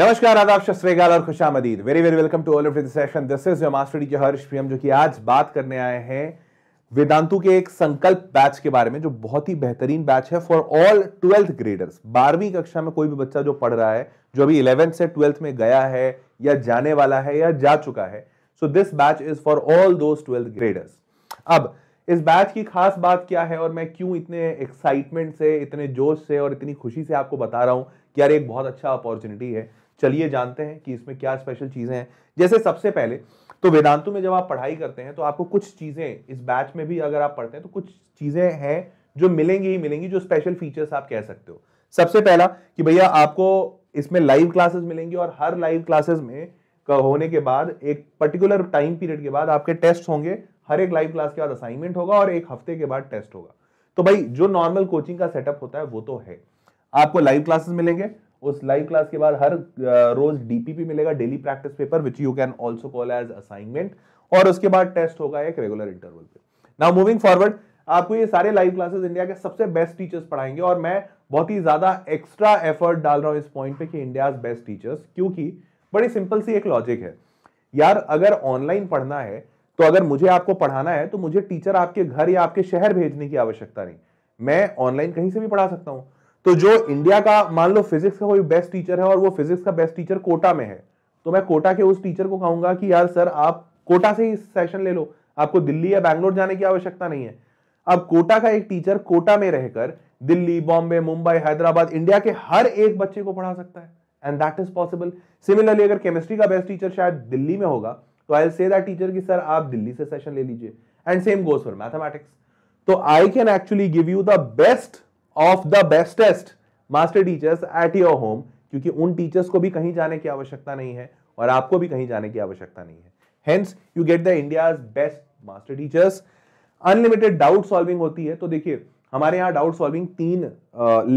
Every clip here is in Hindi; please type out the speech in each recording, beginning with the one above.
नमस्कार आदाब शस्वेगाल और खुशा मदीद very very welcome to all of session this is your master teacher Harsh Priyam जो कि आज बात करने आए हैं वेदांतु के एक संकल्प बैच के बारे में जो बहुत ही बेहतरीन बैच है फॉर ऑल ट्वेल्थ ग्रेडर्स बारहवीं कक्षा में कोई भी बच्चा जो पढ़ रहा है जो अभी इलेवेंथ से ट्वेल्थ में गया है या जाने वाला है या जा चुका है so this batch is for all दो ट्वेल्थ ग्रेडर्स अब इस बैच की खास बात क्या है और मैं क्यों इतने एक्साइटमेंट से इतने जोश से और इतनी खुशी से आपको बता रहा हूं कि यार एक बहुत अच्छा अपॉर्चुनिटी है चलिए जानते हैं कि इसमें क्या स्पेशल चीज़ें हैं जैसे सबसे पहले तो वेदांतु में जब आप पढ़ाई करते हैं तो आपको कुछ चीज़ें इस बैच में भी अगर आप पढ़ते हैं तो कुछ चीज़ें हैं जो मिलेंगी ही मिलेंगी जो स्पेशल फीचर्स आप कह सकते हो सबसे पहला कि भैया आपको इसमें लाइव क्लासेस मिलेंगी और हर लाइव क्लासेस में होने के बाद एक पर्टिकुलर टाइम पीरियड के बाद आपके टेस्ट होंगे हर एक लाइव क्लास के बाद असाइनमेंट होगा और एक हफ्ते के बाद टेस्ट होगा तो भाई जो नॉर्मल कोचिंग का सेटअप होता है वो तो है आपको लाइव क्लासेस मिलेंगे उस लाइव क्लास के बाद हर रोज डीपीपी मिलेगा daily practice paper which you can also call as assignment और उसके बाद टेस्ट होगा एक रेगुलर इंटरवल पे नाउ मूविंग फॉरवर्ड आपको ये सारे लाइव क्लासेस इंडिया के सबसे बेस्ट टीचर्स पढ़ाएंगे और मैं बहुत ही ज्यादा एक्स्ट्रा एफर्ट डाल रहा हूं इस पॉइंट पे कि इंडिया बेस्ट टीचर्स क्योंकि बड़ी सिंपल सी एक लॉजिक है यार अगर ऑनलाइन पढ़ना है तो अगर मुझे आपको पढ़ाना है तो मुझे टीचर आपके घर या आपके शहर भेजने की आवश्यकता नहीं मैं ऑनलाइन कहीं से भी पढ़ा सकता हूं तो जो इंडिया का मान लो फिजिक्स का कोई बेस्ट टीचर है और वो फिजिक्स का बेस्ट टीचर कोटा में है तो मैं कोटा के उस टीचर को कहूंगा कि यार सर आप कोटा से ही सेशन ले लो आपको दिल्ली या बैंगलोर जाने की आवश्यकता नहीं है अब कोटा का एक टीचर कोटा में रहकर दिल्ली बॉम्बे मुंबई हैदराबाद इंडिया के हर एक बच्चे को पढ़ा सकता है and that is possible similarly अगर केमिस्ट्री का बेस्ट टीचर शायद दिल्ली में होगा तो आई से दैट टीचर कि सर आप दिल्ली से सेशन ले लीजिए and same goes for mathematics तो I can actually give you the best of the bestest master teachers at your home क्योंकि उन टीचर्स को भी कहीं जाने की आवश्यकता नहीं है और आपको भी कहीं जाने की आवश्यकता नहीं है hence you get the India best master teachers unlimited doubt solving होती है तो देखिए हमारे यहाँ डाउट सॉल्विंग तीन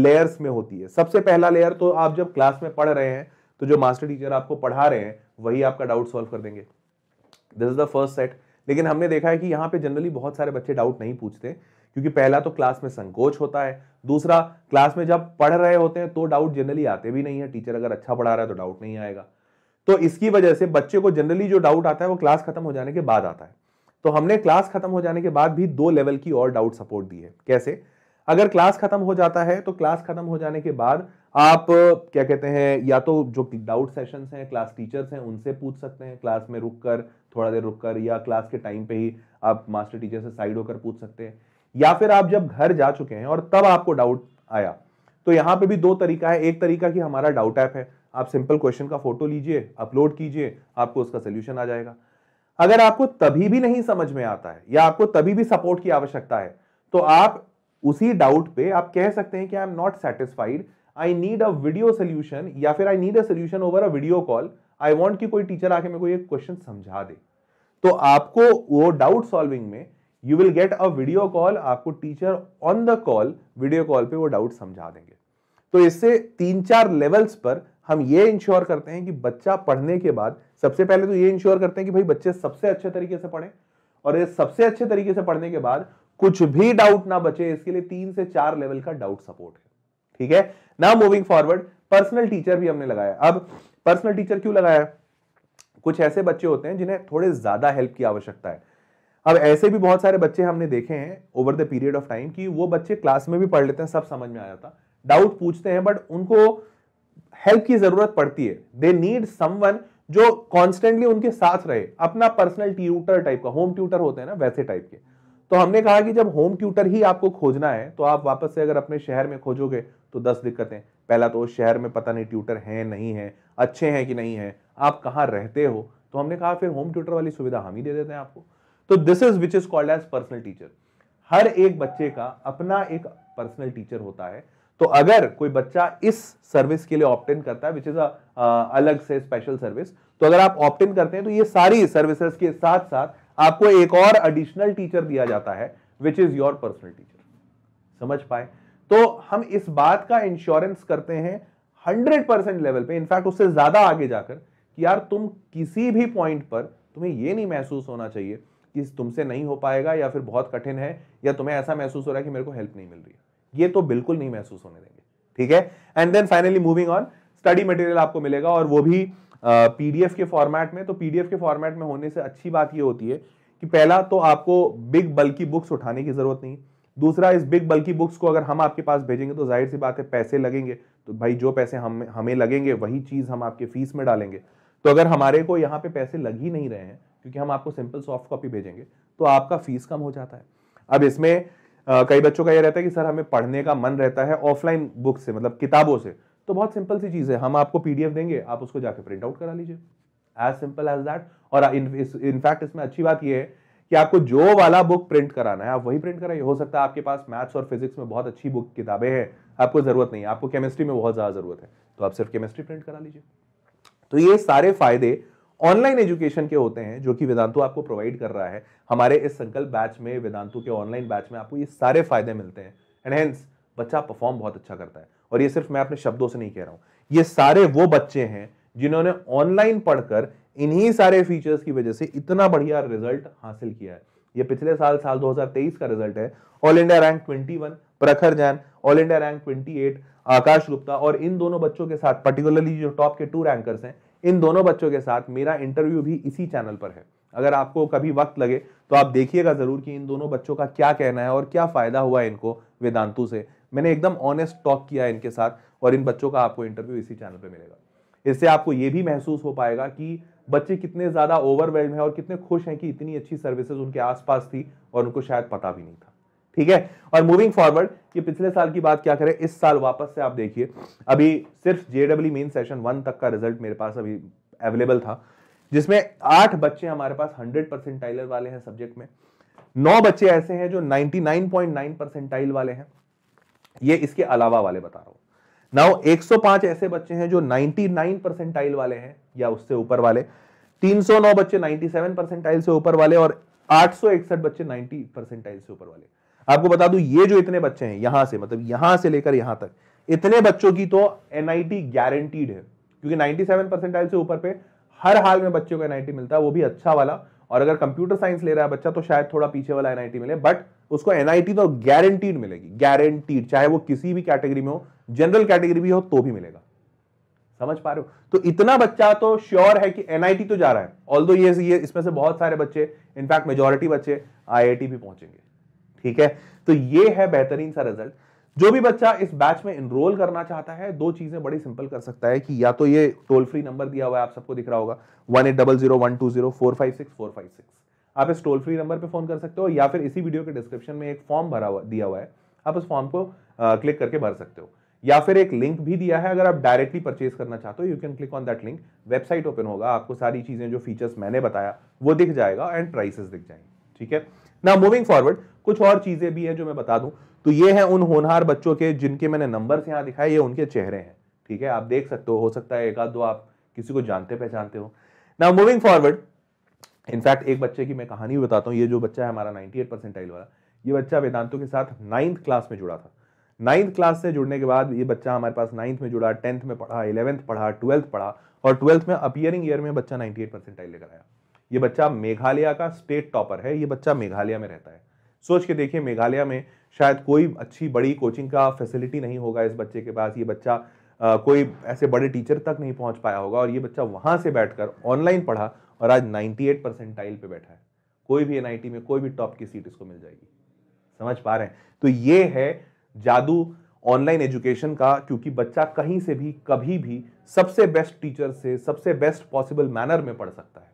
लेयर्स में होती है सबसे पहला लेयर तो आप जब क्लास में पढ़ रहे हैं तो जो मास्टर टीचर आपको पढ़ा रहे हैं वही आपका डाउट सॉल्व कर देंगे this is the first set लेकिन हमने देखा है कि यहाँ पे जनरली बहुत सारे बच्चे डाउट नहीं पूछते क्योंकि पहला तो क्लास में संकोच होता है दूसरा क्लास में जब पढ़ रहे होते हैं तो डाउट जनरली आते भी नहीं है टीचर अगर अच्छा पढ़ा रहा है तो डाउट नहीं आएगा तो इसकी वजह से बच्चे को जनरली जो डाउट आता है वो क्लास खत्म हो जाने के बाद आता है तो हमने क्लास खत्म हो जाने के बाद भी दो लेवल की और डाउट सपोर्ट दी है कैसे अगर क्लास खत्म हो जाता है तो क्लास खत्म हो जाने के बाद आप क्या कहते हैं या तो जो डाउट सेशंस हैं क्लास टीचर्स हैं उनसे पूछ सकते हैं क्लास में रुक कर थोड़ा देर रुक कर या क्लास के टाइम पे ही आप मास्टर टीचर से साइड होकर पूछ सकते हैं या फिर आप जब घर जा चुके हैं और तब आपको डाउट आया तो यहां पे भी दो तरीका है एक तरीका कि हमारा डाउट ऐप है आप सिंपल क्वेश्चन का फोटो लीजिए अपलोड कीजिए आपको उसका सोल्यूशन आ जाएगा अगर आपको तभी भी नहीं समझ में आता है या आपको तभी भी सपोर्ट की आवश्यकता है तो आप उसी डाउट पे आप कह सकते हैं कि I am not satisfied I need a video solution या फिर I need a solution over a video call I want कि कोई टीचर आके मेरे को ये क्वेश्चन समझा दे तो आपको वो डाउट सॉल्विंग में you will get a video call आपको teacher on the call video call पे वो डाउट समझा देंगे तो इससे तीन चार लेवल्स पर हम ये इंश्योर करते हैं कि बच्चा पढ़ने के बाद सबसे पहले तो ये इंश्योर करते हैं कि भाई बच्चे सबसे अच्छे तरीके से पढ़े और ये सबसे अच्छे तरीके से पढ़ने के बाद कुछ भी डाउट ना बचे इसके लिए तीन से चार लेवल का डाउट सपोर्ट है ठीक है ना मूविंग फॉरवर्ड पर्सनल टीचर भी हमने लगाया अब पर्सनल टीचर क्यों लगाया कुछ ऐसे बच्चे होते हैं जिन्हें थोड़े ज्यादा हेल्प की आवश्यकता है अब ऐसे भी बहुत सारे बच्चे हमने देखे हैं over the period of time कि वो बच्चे क्लास में भी पढ़ लेते हैं सब समझ में आ जाता डाउट पूछते हैं बट उनको हेल्प की जरूरत पड़ती है दे नीड समवन जो कॉन्स्टेंटली उनके साथ रहे अपना पर्सनल ट्यूटर टाइप का होम ट्यूटर होते हैं ना वैसे टाइप के तो हमने कहा कि जब होम ट्यूटर ही आपको खोजना है तो आप वापस से अगर अपने शहर में खोजोगे तो दस दिक्कतें पहला तो उस शहर में पता नहीं ट्यूटर हैं नहीं है अच्छे हैं कि नहीं है आप कहाँ रहते हो तो हमने कहा फिर होम ट्यूटर वाली सुविधा हम ही दे देते हैं आपको तो this is which is called as personal teacher हर एक बच्चे का अपना एक पर्सनल टीचर होता है तो अगर कोई बच्चा इस सर्विस के लिए ऑप्टेन करता है विच इज अलग से स्पेशल सर्विस तो अगर आप ऑप्टेन करते हैं तो ये सारी सर्विसेज के साथ साथ आपको एक और एडिशनल टीचर दिया जाता है which is your personal teacher समझ पाए तो हम इस बात का इंश्योरेंस करते हैं हंड्रेड परसेंट लेवल पे इनफैक्ट उससे ज्यादा आगे जाकर कि यार तुम किसी भी पॉइंट पर तुम्हें यह नहीं महसूस होना चाहिए कि तुमसे नहीं हो पाएगा या फिर बहुत कठिन है या तुम्हें ऐसा महसूस हो रहा है कि मेरे को हेल्प नहीं मिल रही है ये तो बिल्कुल नहीं महसूस होने देंगे ठीक है and then finally moving on study material आपको मिलेगा और वो भी पीडीएफ uh, के फॉर्मेट में तो पीडीएफ के फॉर्मेट में होने से अच्छी बात ये होती है कि पहला तो आपको बिग बल्कि बुक्स उठाने की जरूरत नहीं दूसरा इस बिग बल्कि बुक्स को अगर हम आपके पास भेजेंगे तो जाहिर सी बात है पैसे लगेंगे तो भाई जो पैसे हम हमें लगेंगे वही चीज़ हम आपके फीस में डालेंगे तो अगर हमारे को यहाँ पे पैसे लग ही नहीं रहे हैं क्योंकि हम आपको सिंपल सॉफ्ट कॉपी भेजेंगे तो आपका फीस कम हो जाता है अब इसमें आ, कई बच्चों का ये रहता है कि सर हमें पढ़ने का मन रहता है ऑफलाइन बुक से मतलब किताबों से तो बहुत सिंपल सी चीज़ है हम आपको पीडीएफ देंगे आप उसको जाके प्रिंट आउट करा लीजिए एज सिंपल एज दैट और इनफैक्ट इस, इसमें अच्छी बात यह है कि आपको जो वाला बुक प्रिंट कराना है आप वही प्रिंट कराइए हो सकता है आपके पास मैथ्स और फिजिक्स में बहुत अच्छी बुक किताबें हैं आपको ज़रूरत नहीं है आपको केमिस्ट्री में बहुत ज़्यादा ज़रूरत है तो आप सिर्फ केमिस्ट्री प्रिंट करा लीजिए तो ये सारे फायदे ऑनलाइन एजुकेशन के होते हैं जो कि वेदांतु आपको प्रोवाइड कर रहा है हमारे इस संकल्प बैच में वेदांतु के ऑनलाइन बैच में आपको ये सारे फायदे मिलते हैं एंड हेंस बच्चा परफॉर्म बहुत अच्छा करता है और ये सिर्फ मैं अपने शब्दों से नहीं कह रहा हूँ ये सारे वो बच्चे हैं जिन्होंने ऑनलाइन पढ़कर इन्हीं सारे फीचर्स की वजह से इतना बढ़िया रिजल्ट हासिल किया है ये पिछले साल साल 2023 का रिजल्ट है all India rank 21 Prakhar Jain all India rank 28 Akash Gupta और इन दोनों बच्चों के साथ पर्टिकुलरली जो टॉप के टू रैंकर्स हैं इन दोनों बच्चों के साथ मेरा इंटरव्यू भी इसी चैनल पर है अगर आपको कभी वक्त लगे तो आप देखिएगा ज़रूर कि इन दोनों बच्चों का क्या कहना है और क्या फ़ायदा हुआ इनको वेदांतु से मैंने एकदम ऑनेस्ट टॉक किया इनके साथ और इन बच्चों का आपको इंटरव्यू इसी चैनल पर मिलेगा इससे आपको ये भी महसूस हो पाएगा कि बच्चे कितने ज़्यादा ओवरवेल्ड हैं और कितने खुश हैं कि इतनी अच्छी सर्विसेज उनके आसपास थी और उनको शायद पता भी नहीं था ठीक है और मूविंग फॉरवर्ड ये पिछले साल की बात क्या करें इस साल वापस से आप देखिए अभी सिर्फ जेडब्ल्यू मेन सेशन वन तक का रिजल्ट मेरे पास अभी अवेलेबल था जिसमें आठ बच्चे हमारे पास हंड्रेड टाइलर वाले हैं सब्जेक्ट में नौ बच्चे ऐसे हैं जो ninety nine point nine percentile वाले हैं ये इसके अलावा वाले बता रहा हूं नाउ पांच ऐसे बच्चे हैं जो परसेंट परसेंटाइल वाले हैं या उससे ऊपर वाले तीन सौ नौ बच्चे परसेंट परसेंटाइल से ऊपर वाले और आठ सौ इकसठ बच्चे परसेंट परसेंटाइल से ऊपर वाले आपको बता दूं ये जो इतने बच्चे हैं यहां से मतलब यहां से लेकर यहां तक इतने बच्चों की तो एनआईटी गारंटीड है क्योंकि 97 परसेंटाइल से ऊपर पे हर हाल में बच्चों को एनआईटी मिलता है वो भी अच्छा वाला और अगर कंप्यूटर साइंस ले रहा है बच्चा तो शायद थोड़ा पीछे वाला एनआईटी मिले बट उसको एनआईटी तो गारंटीड मिलेगी गारंटीड चाहे वो किसी भी कैटेगरी में हो जनरल कैटेगरी भी हो तो भी मिलेगा समझ पा रहे हो तो इतना बच्चा तो श्योर है कि एनआईटी तो जा रहा है ऑल ये, ये इसमें से बहुत सारे बच्चे इनफैक्ट मेजोरिटी बच्चे आई भी पहुंचेंगे ठीक है तो ये है बेहतरीन सा रिजल्ट जो भी बच्चा इस बैच में इनरोल करना चाहता है दो चीजें बड़ी सिंपल कर सकता है कि या तो ये टोल फ्री नंबर दिया हुआ है आप सबको दिख रहा होगा one eight double zero one two zero four five six four five six आप इस टोल फ्री नंबर पे फोन कर सकते हो या फिर इसी वीडियो के डिस्क्रिप्शन में एक फॉर्म भरा हुआ दिया हुआ है आप उस फॉर्म को क्लिक करके भर सकते हो या फिर एक लिंक भी दिया है अगर आप डायरेक्टली परचेज करना चाहते हो you can click on that link website open होगा आपको सारी चीजें जो फीचर्स मैंने बताया वो दिख जाएगा एंड प्राइसेस दिख जाएंगे ठीक है ना मूविंग फॉरवर्ड कुछ और चीजें भी हैं जो मैं बता दूं तो ये है उन होनहार बच्चों के जिनके मैंने नंबर यहाँ दिखाए ये उनके चेहरे हैं ठीक है आप देख सकते हो हो सकता है एक आध दो आप किसी को जानते पहचानते हो ना मूविंग फॉरवर्ड इनफैक्ट एक बच्चे की मैं कहानी बताता हूँ ये जो बच्चा है हमारा नाइन्टी एट परसेंटाइल वाला ये बच्चा वेदांतों के साथ नाइन्थ क्लास में जुड़ा था नाइन्थ क्लास से जुड़ने के बाद ये बच्चा हमारे पास नाइन्थ में जुड़ा टेंथ में पढ़ा इलेवंथ पढ़ा ट्वेल्थ पढ़ा और ट्वेल्थ में अपियरिंग ईयर में बच्चा नाइन्टी एट परसेंटाइल लेकर आया ये बच्चा मेघालय का स्टेट टॉपर है ये बच्चा मेघालय में रहता है सोच के देखिए मेघालय में शायद कोई अच्छी बड़ी कोचिंग का फैसिलिटी नहीं होगा इस बच्चे के पास ये बच्चा आ, कोई ऐसे बड़े टीचर तक नहीं पहुंच पाया होगा और ये बच्चा वहां से बैठकर ऑनलाइन पढ़ा और आज 98 परसेंटाइल पे बैठा है कोई भी एनआईटी में कोई भी टॉप की सीट इसको मिल जाएगी समझ पा रहे हैं तो ये है जादू ऑनलाइन एजुकेशन का क्योंकि बच्चा कहीं से भी कभी भी सबसे बेस्ट टीचर से सबसे बेस्ट पॉसिबल मैनर में पढ़ सकता है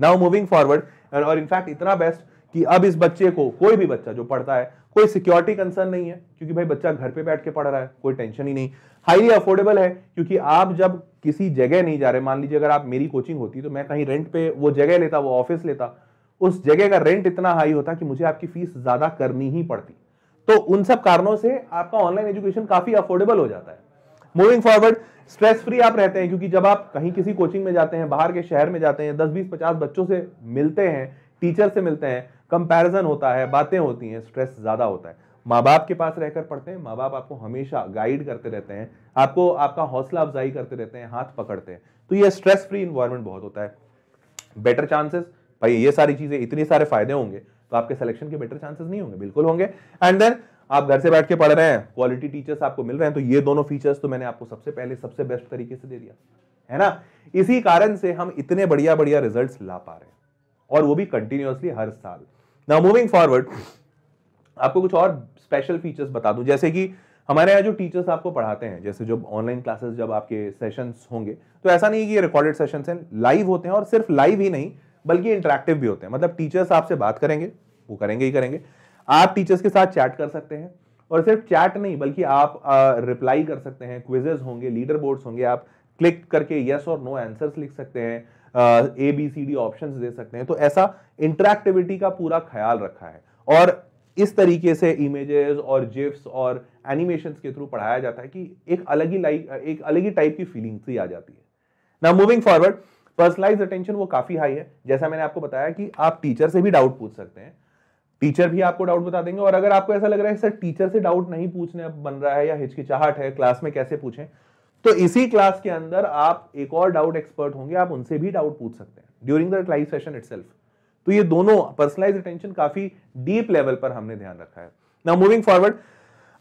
नाउ मूविंग फॉरवर्ड और इनफैक्ट इतना बेस्ट कि अब इस बच्चे को कोई भी बच्चा जो पढ़ता है कोई सिक्योरिटी कंसर्न नहीं है क्योंकि भाई बच्चा घर पे बैठ के पढ़ रहा है कोई टेंशन ही नहीं हाईली अफोर्डेबल है क्योंकि आप जब किसी जगह नहीं जा रहे मान लीजिए अगर आप मेरी कोचिंग होती तो मैं कहीं रेंट पे वो जगह लेता वो ऑफिस लेता उस जगह का रेंट इतना हाई होता कि मुझे आपकी फीस ज्यादा करनी ही पड़ती तो उन सब कारणों से आपका ऑनलाइन एजुकेशन काफी अफोर्डेबल हो जाता है मूविंग फॉरवर्ड स्ट्रेस फ्री आप रहते हैं क्योंकि जब आप कहीं किसी कोचिंग में जाते हैं बाहर के शहर में जाते हैं दस बीस पचास बच्चों से मिलते हैं टीचर से मिलते हैं कंपैरिजन होता है बातें होती हैं स्ट्रेस ज़्यादा होता है माँ बाप के पास रहकर पढ़ते हैं माँ बाप आपको हमेशा गाइड करते रहते हैं आपको आपका हौसला अफजाई करते रहते हैं हाथ पकड़ते हैं तो ये स्ट्रेस फ्री इन्वायरमेंट बहुत होता है बेटर चांसेस भाई ये सारी चीज़ें इतने सारे फायदे होंगे तो आपके सिलेक्शन के बेटर चांसेस नहीं होंगे बिल्कुल होंगे एंड देन आप घर से बैठ के पढ़ रहे हैं क्वालिटी टीचर्स आपको मिल रहे हैं तो ये दोनों फीचर्स तो मैंने आपको सबसे पहले सबसे बेस्ट तरीके से दे दिया है ना इसी कारण से हम इतने बढ़िया बढ़िया रिजल्ट्स ला पा रहे हैं और वो भी कंटिन्यूसली हर साल नाउ मूविंग फॉरवर्ड आपको कुछ और स्पेशल फीचर्स बता दूं जैसे कि हमारे यहाँ जो टीचर्स आपको पढ़ाते हैं जैसे जब ऑनलाइन क्लासेस जब आपके सेशंस होंगे तो ऐसा नहीं कि रिकॉर्डेड सेशंस हैं लाइव होते हैं और सिर्फ लाइव ही नहीं बल्कि इंटरेक्टिव भी होते हैं मतलब टीचर्स आपसे बात करेंगे वो करेंगे ही करेंगे आप टीचर्स के साथ चैट कर सकते हैं और सिर्फ चैट नहीं बल्कि आप रिप्लाई कर सकते हैं क्विजेज होंगे लीडर बोर्ड्स होंगे आप क्लिक करके यस और नो आंसर्स लिख सकते हैं A B C D option दे सकते हैं तो ऐसा इंटरेक्टिविटी का पूरा ख्याल रखा है और इस तरीके से इमेजेस और जिप्स और एनिमेशंस के थ्रू पढ़ाया जाता है कि एक अलग ही लाइक एक अलग ही टाइप की फीलिंग सी आ जाती है ना मूविंग फॉरवर्ड पर्सनलाइज अटेंशन वो काफ़ी हाई है जैसा मैंने आपको बताया कि आप टीचर से भी डाउट पूछ सकते हैं टीचर भी आपको डाउट बता देंगे और अगर आपको ऐसा लग रहा है सर टीचर से डाउट नहीं पूछने बन रहा है या हिचकिचाहट है क्लास में कैसे पूछें तो इसी क्लास के अंदर आप एक और डाउट एक्सपर्ट होंगे आप उनसे भी डाउट पूछ सकते हैं during the live session it तो ये दोनों पर्सनलाइज अटेंशन काफी डीप लेवल पर हमने ध्यान रखा है ना मूविंग फॉरवर्ड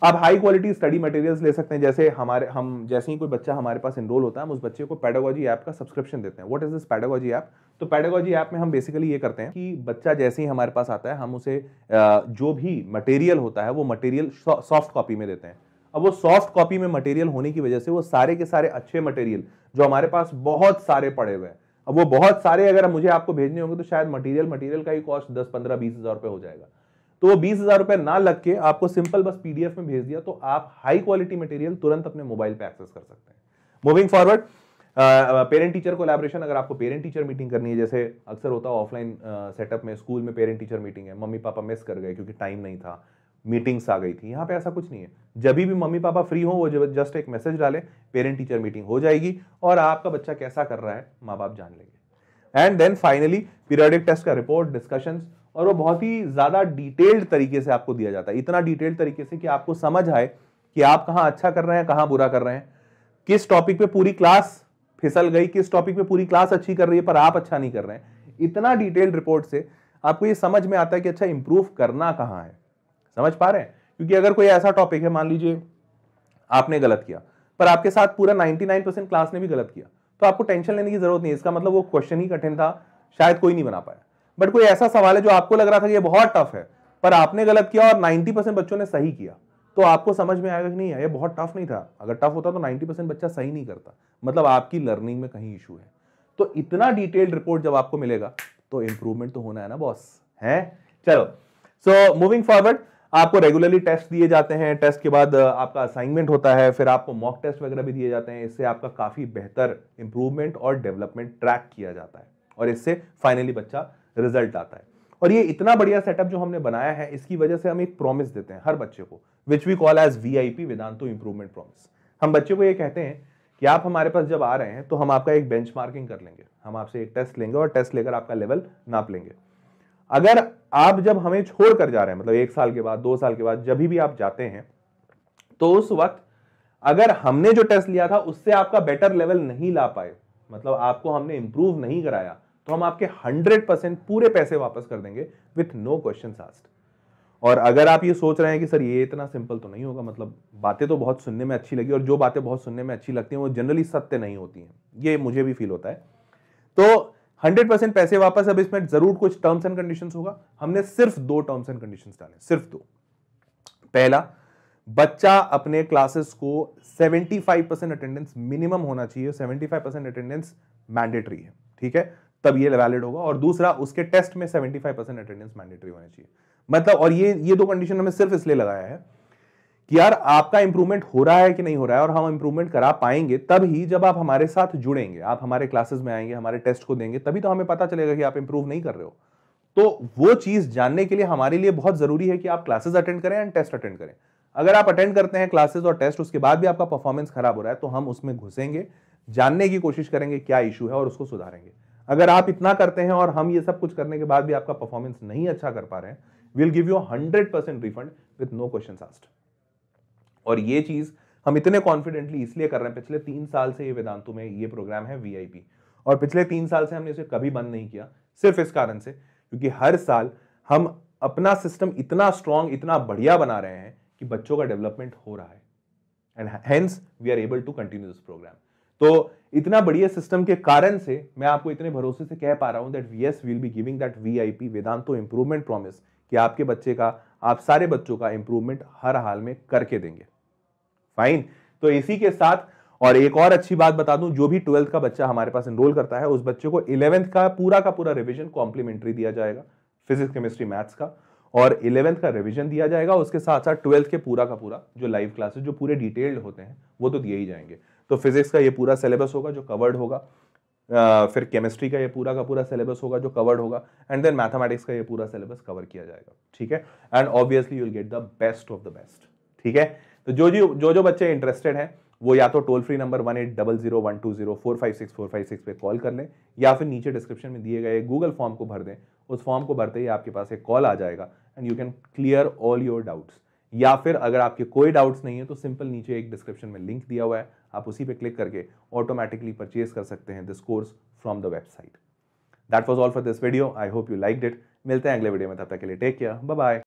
आप हाई क्वालिटी स्टडी मटेरियल्स ले सकते हैं जैसे हमारे हम जैसे ही कोई बच्चा हमारे पास इनरोल होता है हम उस बच्चे को पैडागोजी ऐप का सब्सक्रिप्शन देते हैं what is this pedagogy app तो पैडागोजी ऐप में हम बेसिकली ये करते हैं कि बच्चा जैसे ही हमारे पास आता है हम उसे जो भी मटेरियल होता है वो मटेरियल सॉफ्ट कॉपी में देते हैं अब वो सॉफ्ट कॉपी में मटेरियल होने की वजह से वो सारे के सारे अच्छे मटेरियल जो हमारे पास बहुत सारे पड़े हुए हैं अब वो बहुत सारे अगर मुझे आपको भेजने होंगे तो शायद मटेरियल मटेरियल का ही कॉस्ट दस पंद्रह बीस हजार रुपये हो जाएगा तो वो बीस हजार रुपये ना लग के आपको सिंपल बस पीडीएफ में भेज दिया तो आप हाई क्वालिटी मटेरियल तुरंत अपने मोबाइल पर एक्सेस कर सकते हैं moving forward parent teacher collaboration अगर आपको पेरेंट टीचर मीटिंग करनी है जैसे अक्सर होता है ऑफलाइन सेटअप में स्कूल में पेरेंट टीचर मीटिंग है मम्मी पापा मिस कर गए क्योंकि टाइम नहीं था मीटिंग्स आ गई थी यहाँ पे ऐसा कुछ नहीं है जब भी मम्मी पापा फ्री हो वो जस्ट एक मैसेज डालें पेरेंट टीचर मीटिंग हो जाएगी और आपका बच्चा कैसा कर रहा है माँ बाप जान लेंगे and then finally periodic test का रिपोर्ट डिस्कशन और वो बहुत ही ज़्यादा डिटेल्ड तरीके से आपको दिया जाता है इतना डिटेल्ड तरीके से कि आपको समझ आए कि आप कहाँ अच्छा कर रहे हैं कहाँ बुरा कर रहे हैं किस टॉपिक पे पूरी क्लास फिसल गई किस टॉपिक पे पूरी क्लास अच्छी कर रही है पर आप अच्छा नहीं कर रहे हैं इतना डिटेल्ड रिपोर्ट से आपको ये समझ में आता है कि अच्छा इंप्रूव करना कहाँ है समझ पा रहे हैं क्योंकि अगर कोई ऐसा टॉपिक है मान लीजिए आपने गलत किया पर आपके साथ पूरा 99 क्लास ने भी गलत किया तो आपको टेंशन लेने की जरूरत नहीं इसका मतलब वो क्वेश्चन ही कठिन था शायद कोई नहीं बना पाया बट कोई ऐसा सवाल है जो आपको लग रहा था कि ये बहुत टफ है पर आपने गलत किया और 90 परसेंट बच्चों ने सही किया तो आपको समझ में आएगा कि नहीं ये बहुत टफ नहीं था अगर टफ होता तो 90 परसेंट बच्चा सही नहीं करता मतलब आपकी लर्निंग में कहीं इशू है तो इतना डिटेल्ड रिपोर्ट जब आपको मिलेगा तो इंप्रूवमेंट तो होना है ना बॉस है चलो सो मूविंग फॉरवर्ड आपको रेगुलरली टेस्ट दिए जाते हैं टेस्ट के बाद आपका असाइनमेंट होता है फिर आपको मॉक टेस्ट वगैरह भी दिए जाते हैं इससे आपका काफ़ी बेहतर इंप्रूवमेंट और डेवलपमेंट ट्रैक किया जाता है और इससे फाइनली बच्चा रिजल्ट आता है और ये इतना बढ़िया सेटअप जो हमने बनाया है इसकी वजह से हम एक प्रॉमिस देते हैं हर बच्चे को which we call as V I P Vedantu improvement promise हम बच्चे को ये कहते हैं कि आप हमारे पास जब आ रहे हैं तो हम आपका एक बेंच मार्किंग कर लेंगे हम आपसे एक टेस्ट लेंगे और टेस्ट लेकर आपका लेवल नाप लेंगे अगर आप जब हमें छोड़ कर जा रहे हैं मतलब एक साल के बाद दो साल के बाद जब भी आप जाते हैं तो उस वक्त अगर हमने जो टेस्ट लिया था उससे आपका बेटर लेवल नहीं ला पाए मतलब आपको हमने इंप्रूव नहीं कराया तो हम आपके हंड्रेड परसेंट पूरे पैसे वापस कर देंगे विथ नो क्वेश्चन आस्ट और अगर आप ये सोच रहे हैं कि सर ये इतना सिंपल तो नहीं होगा मतलब बातें तो बहुत सुनने में अच्छी लगी और जो बातें बहुत सुनने में अच्छी लगती हैं वो जनरली सत्य नहीं होती हैं ये मुझे भी फील होता है तो हंड्रेड परसेंट पैसे वापस अब इसमें जरूर कुछ टर्म्स एंड कंडीशन होगा हमने सिर्फ दो टर्म्स एंड कंडीशन डाले सिर्फ दो पहला बच्चा अपने क्लासेस को 75 परसेंट अटेंडेंस मिनिमम होना चाहिए 75 परसेंट अटेंडेंस मैंडेटरी है ठीक है तब ये वैलिड होगा और दूसरा उसके टेस्ट में 75 परसेंट अटेंडेंस मैंडेटरी होना चाहिए मतलब और ये ये दो कंडीशन हमें सिर्फ इसलिए लगाया है कि यार आपका इंप्रूवमेंट हो रहा है कि नहीं हो रहा है और हम इंप्रूवमेंट करा पाएंगे तब ही जब आप हमारे साथ जुड़ेंगे आप हमारे क्लासेस में आएंगे हमारे टेस्ट को देंगे तभी तो हमें पता चलेगा कि आप इंप्रूव नहीं कर रहे हो तो वो चीज जानने के लिए हमारे लिए बहुत जरूरी है कि आप क्लासेस अटेंड करें एंड टेस्ट अटेंड करें अगर आप अटेंड करते हैं क्लासेस और टेस्ट उसके बाद भी आपका परफॉर्मेंस खराब हो रहा है तो हम उसमें घुसेंगे जानने की कोशिश करेंगे क्या इशू है और उसको सुधारेंगे अगर आप इतना करते हैं और हम ये सब कुछ करने के बाद भी आपका परफॉर्मेंस नहीं अच्छा कर पा रहे हैं will give you hundred percent refund with no question asked और ये चीज़ हम इतने कॉन्फिडेंटली इसलिए कर रहे हैं पिछले तीन साल से ये वेदांतु में ये प्रोग्राम है वी और पिछले तीन साल से हमने इसे कभी बंद नहीं किया सिर्फ इस कारण से क्योंकि हर साल हम अपना सिस्टम इतना स्ट्रांग इतना बढ़िया बना रहे हैं कि बच्चों का डेवलपमेंट हो रहा है and hence we are able to continue this program तो इतना बढ़िया सिस्टम के कारण से मैं आपको इतने भरोसे से कह पा रहा हूँ that as we'll be giving that V I P Vedantu improvement promise कि आपके बच्चे का आप सारे बच्चों का इंप्रूवमेंट हर हाल में करके देंगे फाइन तो इसी के साथ और एक और अच्छी बात बता दूं जो भी ट्वेल्थ का बच्चा हमारे पास एनरोल करता है उस बच्चे को इलेवेंथ का पूरा का पूरा रिविजन कॉम्प्लीमेंट्री दिया जाएगा फिजिक्स केमिस्ट्री मैथ्स का और इलेवेंथ का रिविजन दिया जाएगा उसके साथ साथ ट्वेल्थ के पूरा का पूरा जो लाइव क्लासेस जो पूरे डिटेल्ड होते हैं वो तो दिए ही जाएंगे तो फिजिक्स का ये पूरा सिलेबस होगा जो कवर्ड होगा फिर केमिस्ट्री का ये पूरा का पूरा सिलेबस होगा जो कवर्ड होगा एंड देन मैथमेटिक्स का ये पूरा सिलेबस कवर किया जाएगा ठीक है and obviously you'll get the best of the best ठीक है तो जो जो जो जो बच्चे इंटरेस्टेड हैं वो या तो toll free number one eight double zero one two zero four five six four five six पे कॉल कर लें या फिर नीचे डिस्क्रिप्शन में दिए गए गूगल फॉर्म को भर दें उस फॉर्म को भरते ही आपके पास एक कॉल आ जाएगा and you can clear all your doubts या फिर अगर आपके कोई डाउट्स नहीं है तो सिंपल नीचे एक डिस्क्रिप्शन में लिंक दिया हुआ है आप उसी पे क्लिक करके ऑटोमेटिकली परचेज कर सकते हैं this course from the website that was all for this video I hope you like it मिलते हैं अगले वीडियो में तब तक के लिए टेक केयर बाय